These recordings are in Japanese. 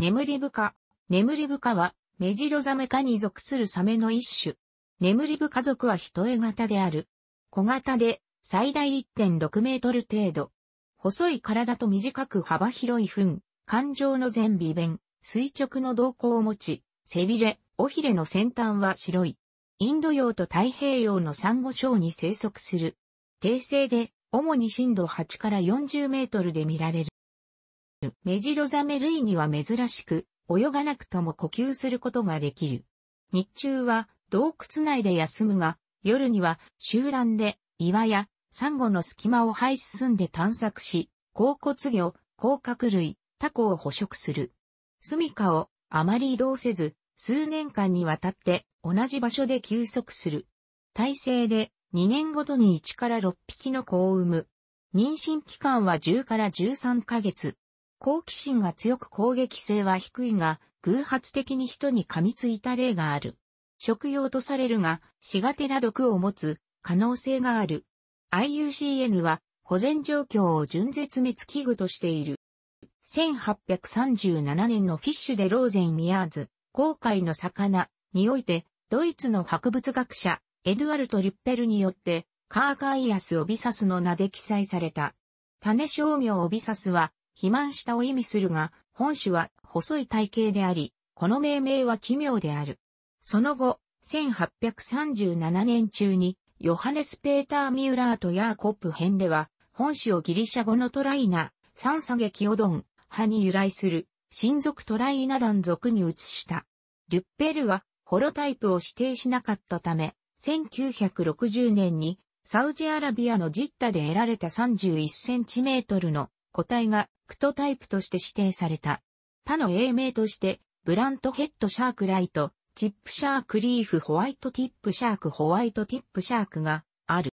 眠り深。眠り深は、メジロザメ科に属するサメの一種。眠り深族は人絵型である。小型で、最大1.6メートル程度。細い体と短く幅広い糞、感情の前尾弁、垂直の動向を持ち、背びれ、尾ひれの先端は白い。インド洋と太平洋のサンゴ礁に生息する。低生で、主に深度8から40メートルで見られる。メジロザメ類には珍しく、泳がなくとも呼吸することができる。日中は洞窟内で休むが、夜には集団で岩やサンゴの隙間を這い進んで探索し、甲骨魚、甲殻類、タコを捕食する。住処をあまり移動せず、数年間にわたって同じ場所で休息する。体制で2年ごとに1から6匹の子を産む。妊娠期間は10から13ヶ月。好奇心が強く攻撃性は低いが、偶発的に人に噛みついた例がある。食用とされるが、死がてら毒を持つ可能性がある。IUCN は保全状況を純絶滅危惧としている。1837年のフィッシュでローゼン・ミアーズ、航海の魚において、ドイツの博物学者、エドゥアルト・リュッペルによって、カーカイアス・オビサスの名で記載された。種商名オビサスは、肥満したを意味するが、本種は細い体型であり、この命名は奇妙である。その後、1837年中に、ヨハネス・ペーター・ミューラーとヤーコップ・ヘンレは、本種をギリシャ語のトライナ、三ゲキオドン、派に由来する、親族トライナ団族に移した。リュッペルは、ホロタイプを指定しなかったため、1960年に、サウジアラビアのジッタで得られた31センチメートルの個体がクトタイプとして指定された。他の英名として、ブラントヘッドシャークライト、チップシャークリーフホワイトティップシャークホワイトティップシャークがある。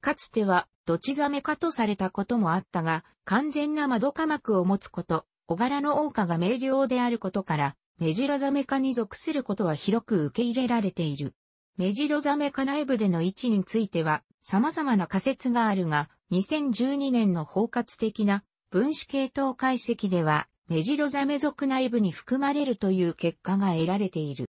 かつては、どちザメかとされたこともあったが、完全な窓科膜を持つこと、小柄の王家が明瞭であることから、メジロザメ科に属することは広く受け入れられている。メジロザメ科内部での位置については、様々な仮説があるが、2012年の包括的な分子系統解析では、メジロザメ属内部に含まれるという結果が得られている。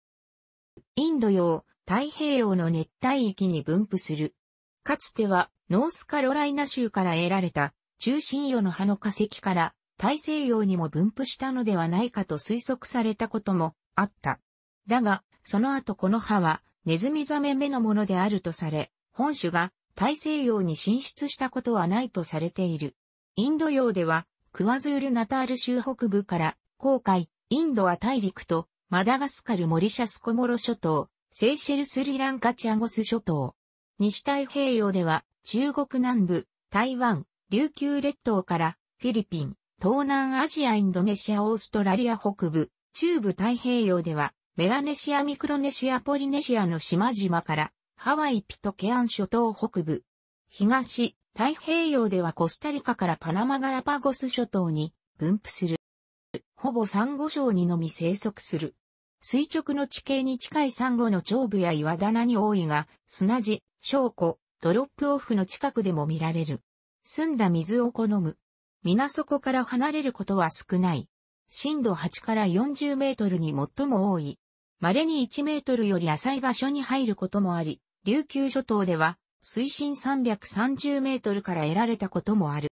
インド洋、太平洋の熱帯域に分布する。かつては、ノースカロライナ州から得られた、中心洋の葉の化石から、大西洋にも分布したのではないかと推測されたこともあった。だが、その後この葉は、ネズミザメ目のものであるとされ、本種が大西洋に進出したことはないとされている。インド洋では、クワズールナタール州北部から、航海、インドは大陸と、マダガスカルモリシャスコモロ諸島、セイシェルスリランカチャゴス諸島。西太平洋では、中国南部、台湾、琉球列島から、フィリピン、東南アジアインドネシアオーストラリア北部、中部太平洋では、メラネシアミクロネシアポリネシアの島々から、ハワイピトケアン諸島北部、東、太平洋ではコスタリカからパナマガラパゴス諸島に分布する。ほぼサンゴ礁にのみ生息する。垂直の地形に近いサンゴの頂部や岩棚に多いが、砂地、小湖、ドロップオフの近くでも見られる。澄んだ水を好む。水底から離れることは少ない。深度8から40メートルに最も多い。稀に1メートルより浅い場所に入ることもあり、琉球諸島では水深330メートルから得られたこともある。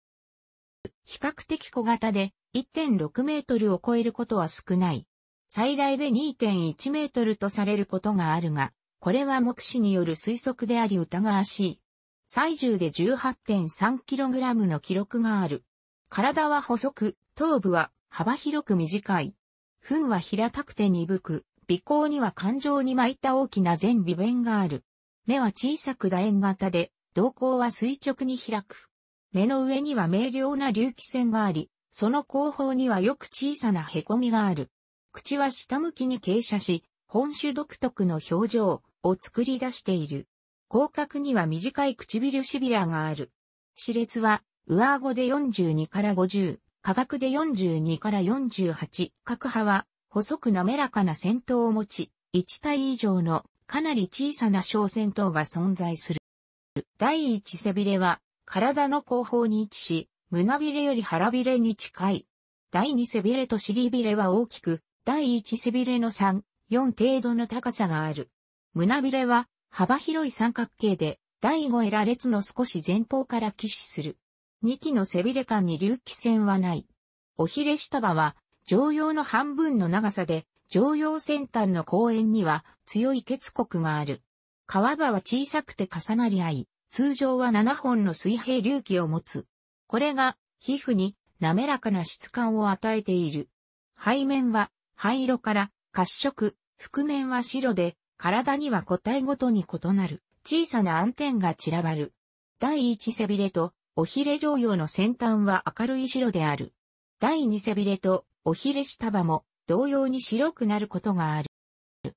比較的小型で1.6メートルを超えることは少ない。最大で2.1メートルとされることがあるが、これは目視による推測であり疑わしい。最重で1 8 3ラムの記録がある。体は細く、頭部は幅広く短い。糞は平たくて鈍く、鼻孔には感情に巻いた大きな前微弁がある。目は小さく楕円型で、瞳孔は垂直に開く。目の上には明瞭な隆起線があり、その後方にはよく小さな凹みがある。口は下向きに傾斜し、本種独特の表情を作り出している。広角には短い唇シビラがある。歯列は上顎で42から50、下顎で42から48、角派は細く滑らかな先頭を持ち、1体以上のかなり小さな小戦闘が存在する。第一背びれは、体の後方に位置し、胸びれより腹びれに近い。第二背びれと尻びれは大きく、第一背びれの3、4程度の高さがある。胸びれは、幅広い三角形で、第5エラ列の少し前方から起死する。2機の背びれ間に隆起線はない。おひれ下場は、常用の半分の長さで、常用先端の公園には強い結国がある。川場は小さくて重なり合い、通常は7本の水平隆起を持つ。これが皮膚に滑らかな質感を与えている。背面は灰色から褐色、覆面は白で、体には個体ごとに異なる小さな暗点が散らばる。第一背びれとおひれ上用の先端は明るい白である。第二背びれとおひれ下場も同様に白くなることがある。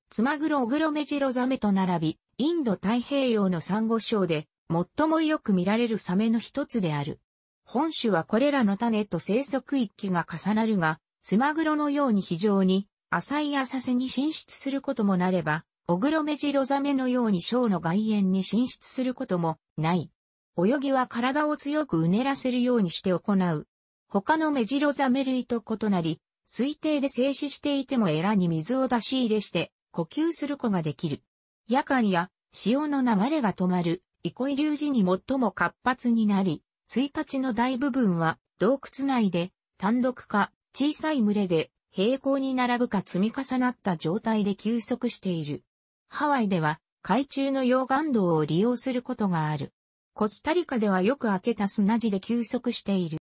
ツマグロオグロメジロザメと並び、インド太平洋のサンゴ礁で最もよく見られるサメの一つである。本種はこれらの種と生息域が重なるが、ツマグロのように非常に浅い浅瀬に進出することもなれば、オグロメジロザメのように小の外縁に進出することもない。泳ぎは体を強くうねらせるようにして行う。他のメジロザメ類と異なり、推定で静止していてもエラに水を出し入れして呼吸する子ができる。夜間や潮の流れが止まる、憩い流時に最も活発になり、1日の大部分は洞窟内で単独か小さい群れで平行に並ぶか積み重なった状態で休息している。ハワイでは海中の溶岩洞を利用することがある。コスタリカではよく開けた砂地で休息している。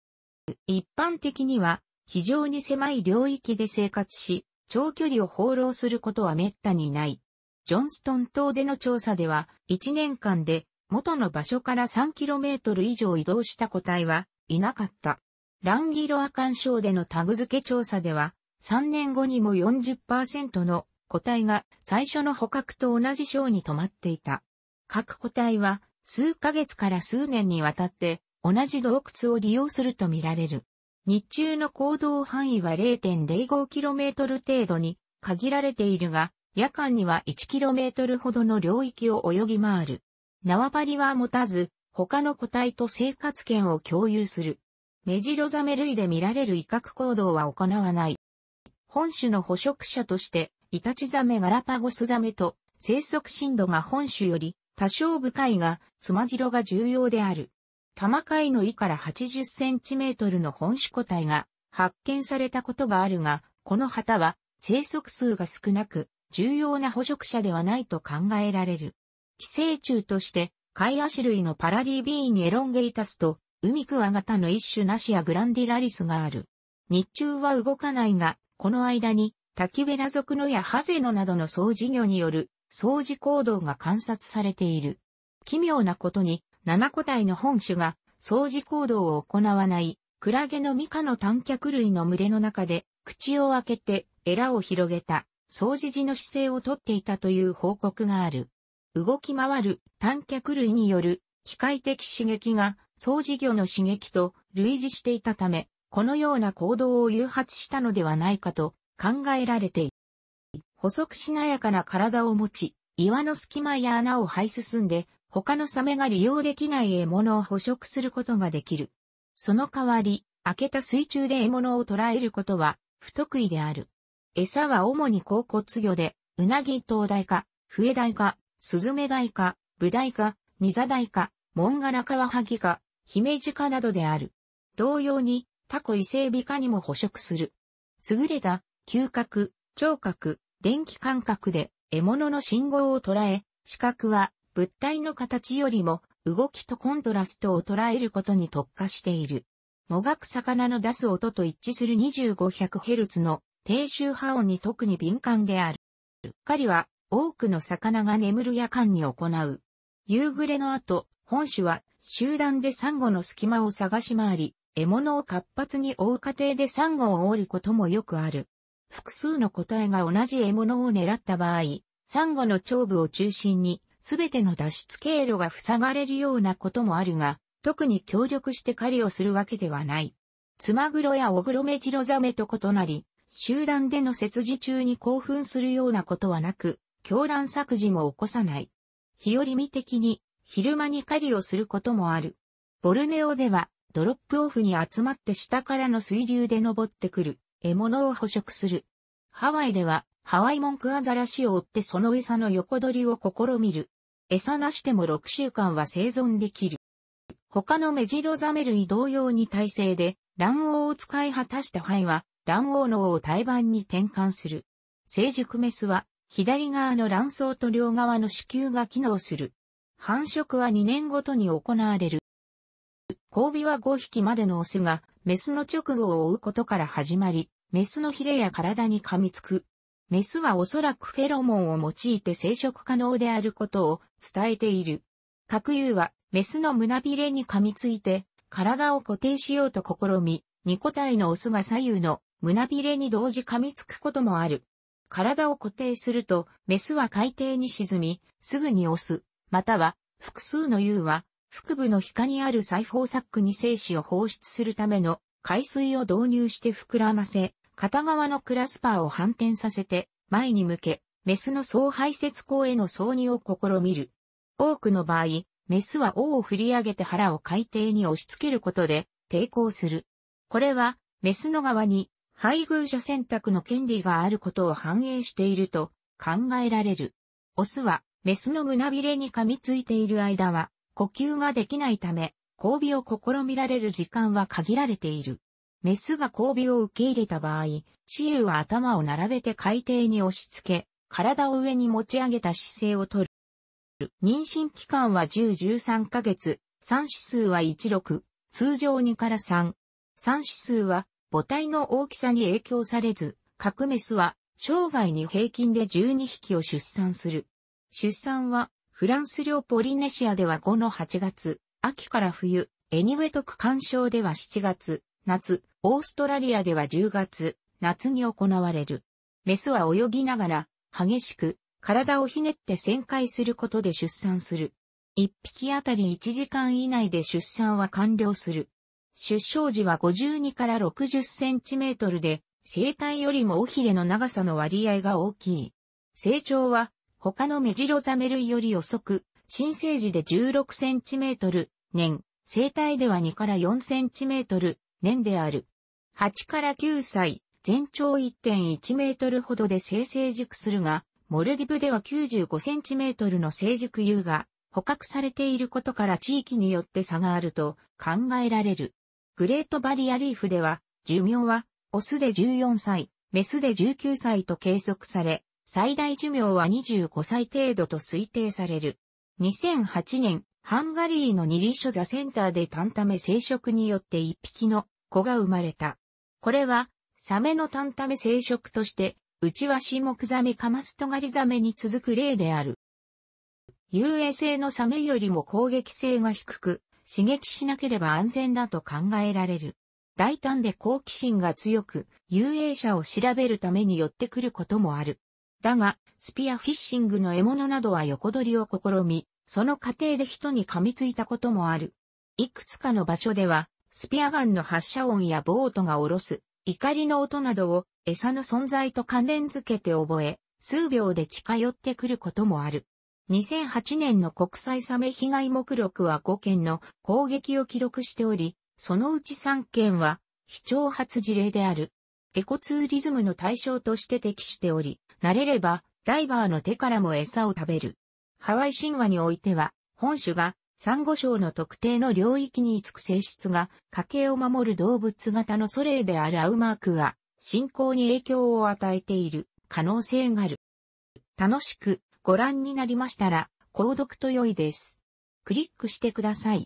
一般的には非常に狭い領域で生活し、長距離を放浪することは滅多にない。ジョンストン島での調査では、1年間で元の場所から 3km 以上移動した個体はいなかった。ランギロア干渉でのタグ付け調査では、3年後にも40%の個体が最初の捕獲と同じ章に止まっていた。各個体は数ヶ月から数年にわたって同じ洞窟を利用するとみられる。日中の行動範囲は 0.05km 程度に限られているが、夜間には 1km ほどの領域を泳ぎ回る。縄張りは持たず、他の個体と生活圏を共有する。メジロザメ類で見られる威嚇行動は行わない。本種の捕食者として、イタチザメガラパゴスザメと生息深度が本種より多少深いが、つまじろが重要である。玉イの胃から80センチメートルの本種個体が発見されたことがあるが、この旗は生息数が少なく、重要な捕食者ではないと考えられる。寄生虫として、貝足類のパラディビーンエロンゲイタスと、ウミクワ型の一種ナシアグランディラリスがある。日中は動かないが、この間に、タキベラ族のやハゼノなどの掃除魚による、掃除行動が観察されている。奇妙なことに、7個体の本種が掃除行動を行わない、クラゲのミカの短脚類の群れの中で、口を開けて、エラを広げた、掃除時の姿勢をとっていたという報告がある。動き回る短脚類による機械的刺激が掃除魚の刺激と類似していたため、このような行動を誘発したのではないかと考えられている。細くしなやかな体を持ち、岩の隙間や穴を這い進んで他のサメが利用できない獲物を捕食することができる。その代わり、開けた水中で獲物を捕らえることは不得意である。餌は主に甲骨魚で、うなぎ灯台か、笛台か、スズメ台か、ブダイか、ニザダイか、モンガラカワハギか、ヒメジカなどである。同様に、タコイセエビカにも捕食する。優れた、嗅覚、聴覚、電気感覚で獲物の信号を捉え、視覚は物体の形よりも動きとコントラストを捉えることに特化している。もがく魚の出す音と一致する 2500Hz の低周波音に特に敏感である。うっかりは多くの魚が眠る夜間に行う。夕暮れの後、本種は集団でサンゴの隙間を探し回り、獲物を活発に追う過程でサンゴを追ることもよくある。複数の個体が同じ獲物を狙った場合、サンゴの頂部を中心にすべての脱出経路が塞がれるようなこともあるが、特に協力して狩りをするわけではない。ツマグロやオグロメジロザメと異なり、集団での設置中に興奮するようなことはなく、狂乱作事も起こさない。日和見的に、昼間に狩りをすることもある。ボルネオでは、ドロップオフに集まって下からの水流で登ってくる、獲物を捕食する。ハワイでは、ハワイモンクアザラシを追ってその餌の横取りを試みる、餌なしでも6週間は生存できる。他のメジロザメ類同様に耐性で、卵黄を使い果たした肺は、卵黄のを胎盤に転換する。成熟メスは、左側の卵巣と両側の子宮が機能する。繁殖は2年ごとに行われる。交尾は5匹までのオスが、メスの直後を追うことから始まり、メスのヒレや体に噛みつく、メスはおそらくフェロモンを用いて生殖可能であることを伝えている。核油は、メスの胸びれに噛みついて、体を固定しようと試み、二個体のオスが左右の胸びれに同時噛みつくこともある。体を固定すると、メスは海底に沈み、すぐにオス、または複数の油は、腹部の皮下にある細胞サックに精子を放出するための海水を導入して膨らませ、片側のクラスパーを反転させて、前に向け、メスの総排泄口への挿入を試みる。多くの場合、メスは尾を振り上げて腹を海底に押し付けることで抵抗する。これは、メスの側に配偶者選択の権利があることを反映していると考えられる。オスは、メスの胸びれに噛みついている間は、呼吸ができないため、交尾を試みられる時間は限られている。メスが交尾を受け入れた場合、雌雄は頭を並べて海底に押し付け、体を上に持ち上げた姿勢をとる。妊娠期間は10-13ヶ月、3指数は16、通常2から3。3指数は母体の大きさに影響されず、各メスは生涯に平均で12匹を出産する。出産はフランス領ポリネシアでは5の8月、秋から冬、エニウェト区干渉では7月、夏、オーストラリアでは10月、夏に行われる。メスは泳ぎながら、激しく、体をひねって旋回することで出産する。1匹あたり1時間以内で出産は完了する。出生時は52から60センチメートルで、生体よりも尾ひれの長さの割合が大きい。成長は、他のメジロザメ類より遅く、新生児で16センチメートル、年、生体では2から4センチメートル、年である。8から9歳、全長1.1メートルほどで生成熟するが、モルディブでは95センチメートルの成熟優が捕獲されていることから地域によって差があると考えられる。グレートバリアリーフでは、寿命は、オスで14歳、メスで19歳と計測され、最大寿命は25歳程度と推定される。2008年、ハンガリーのニリショザセンターでタンタメ生殖によって一匹の子が生まれた。これは、サメのタンタメ生殖として、うちはシモクザメカマストガリザメに続く例である。遊泳性のサメよりも攻撃性が低く、刺激しなければ安全だと考えられる。大胆で好奇心が強く、遊泳者を調べるために寄ってくることもある。だが、スピアフィッシングの獲物などは横取りを試み、その過程で人に噛みついたこともある。いくつかの場所では、スピアガンの発射音やボートが下ろす、怒りの音などを餌の存在と関連づけて覚え、数秒で近寄ってくることもある。2008年の国際サメ被害目録は5件の攻撃を記録しており、そのうち3件は非挑発事例である。エコツーリズムの対象として適しており、慣れればダイバーの手からも餌を食べる。ハワイ神話においては、本種がサンゴ礁の特定の領域に付く性質が家計を守る動物型のソレイであるアウマークが、信仰に影響を与えている可能性がある。楽しくご覧になりましたら購読と良いです。クリックしてください。